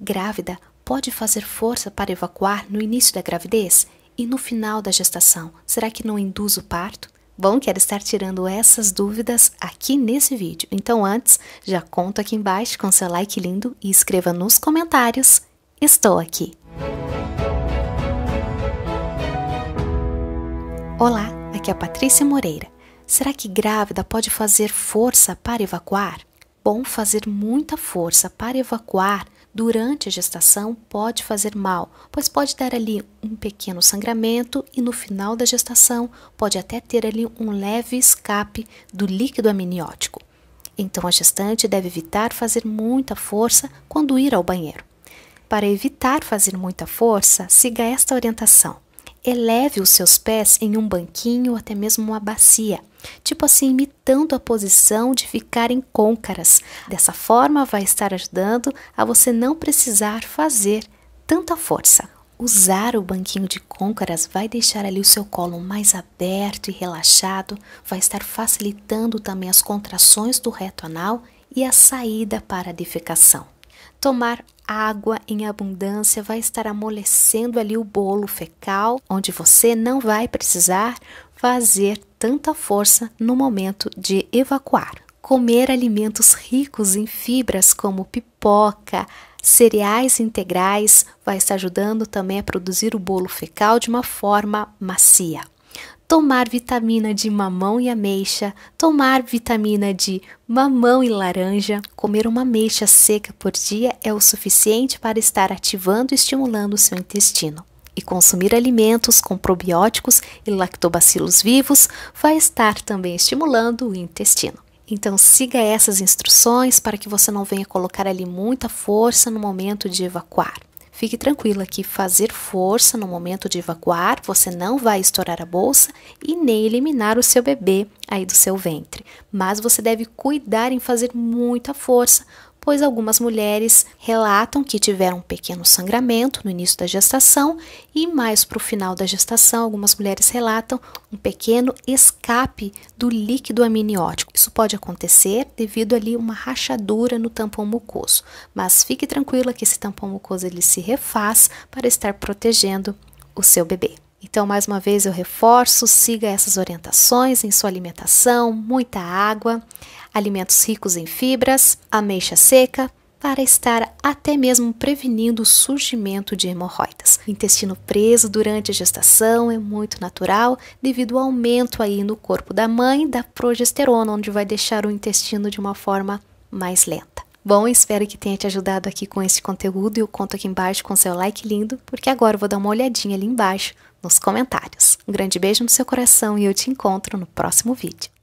grávida pode fazer força para evacuar no início da gravidez e no final da gestação? Será que não induz o parto? Bom, quero estar tirando essas dúvidas aqui nesse vídeo. Então, antes, já conta aqui embaixo com seu like lindo e escreva nos comentários: Estou aqui. Olá, aqui é a Patrícia Moreira. Será que grávida pode fazer força para evacuar? Bom, fazer muita força para evacuar durante a gestação pode fazer mal, pois pode dar ali um pequeno sangramento e no final da gestação pode até ter ali um leve escape do líquido amniótico. Então a gestante deve evitar fazer muita força quando ir ao banheiro. Para evitar fazer muita força, siga esta orientação. Eleve os seus pés em um banquinho ou até mesmo uma bacia, tipo assim, imitando a posição de ficar em côncaras. Dessa forma, vai estar ajudando a você não precisar fazer tanta força. Usar o banquinho de côncaras vai deixar ali o seu colo mais aberto e relaxado, vai estar facilitando também as contrações do reto anal e a saída para a defecação. Tomar água em abundância vai estar amolecendo ali o bolo fecal, onde você não vai precisar fazer tanta força no momento de evacuar. Comer alimentos ricos em fibras como pipoca, cereais integrais vai estar ajudando também a produzir o bolo fecal de uma forma macia tomar vitamina de mamão e ameixa, tomar vitamina de mamão e laranja. Comer uma ameixa seca por dia é o suficiente para estar ativando e estimulando o seu intestino. E consumir alimentos com probióticos e lactobacilos vivos vai estar também estimulando o intestino. Então siga essas instruções para que você não venha colocar ali muita força no momento de evacuar. Fique tranquila que fazer força no momento de evacuar, você não vai estourar a bolsa e nem eliminar o seu bebê aí do seu ventre. Mas você deve cuidar em fazer muita força, pois algumas mulheres relatam que tiveram um pequeno sangramento no início da gestação e mais para o final da gestação, algumas mulheres relatam um pequeno escape do líquido amniótico. Isso pode acontecer devido ali uma rachadura no tampão mucoso, mas fique tranquila que esse tampão mucoso ele se refaz para estar protegendo o seu bebê. Então, mais uma vez eu reforço: siga essas orientações em sua alimentação, muita água, alimentos ricos em fibras, ameixa seca, para estar até mesmo prevenindo o surgimento de hemorroidas. O intestino preso durante a gestação é muito natural devido ao aumento aí no corpo da mãe da progesterona, onde vai deixar o intestino de uma forma mais lenta. Bom, espero que tenha te ajudado aqui com esse conteúdo e eu conto aqui embaixo com seu like lindo, porque agora eu vou dar uma olhadinha ali embaixo nos comentários. Um grande beijo no seu coração e eu te encontro no próximo vídeo.